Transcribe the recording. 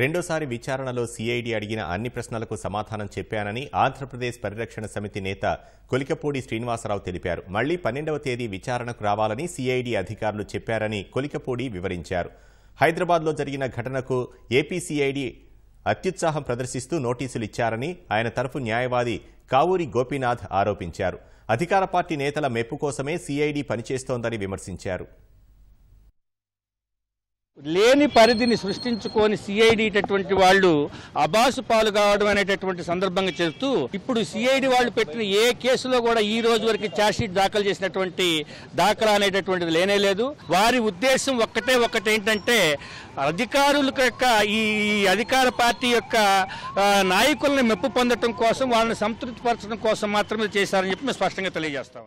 రెండోసారి విచారణలో సీఐడి అడిగిన అన్ని ప్రశ్నలకు సమాధానం చెప్పానని ఆంధ్రప్రదేశ్ పరిరక్షణ సమితి నేత కొలికపూడి శ్రీనివాసరావు తెలిపారు మళ్లీ పన్నెండవ తేదీ విచారణకు రావాలని సీఐడి అధికారులు చెప్పారని కొలికపూడి వివరించారు హైదరాబాద్లో జరిగిన ఘటనకు ఏపీసీఐడి అత్యుత్సాహం ప్రదర్శిస్తూ నోటీసులు ఇచ్చారని ఆయన తరఫు న్యాయవాది కావూరి గోపీనాథ్ ఆరోపించారు అధికార పార్టీ నేతల మెప్పు కోసమే సీఐడి పనిచేస్తోందని విమర్శించారు లేని పరిధిని సృష్టించుకొని అటువంటి వాళ్ళు అబాసు పాలు కావడం అనేటటువంటి సందర్భంగా చెబుతూ ఇప్పుడు సిఐడి వాళ్ళు పెట్టిన ఏ కేసులో కూడా ఈ రోజు వరకు ఛార్జ్షీట్ దాఖలు చేసినటువంటి దాఖలా అనేటటువంటిది లేనే లేదు వారి ఉద్దేశం ఒక్కటే ఏంటంటే అధికారుల యొక్క ఈ అధికార పార్టీ యొక్క నాయకులను మెప్పు పొందడం కోసం వాళ్ళని సంతృప్తిపరచడం కోసం మాత్రమే చేశారని చెప్పి మేము స్పష్టంగా తెలియజేస్తాం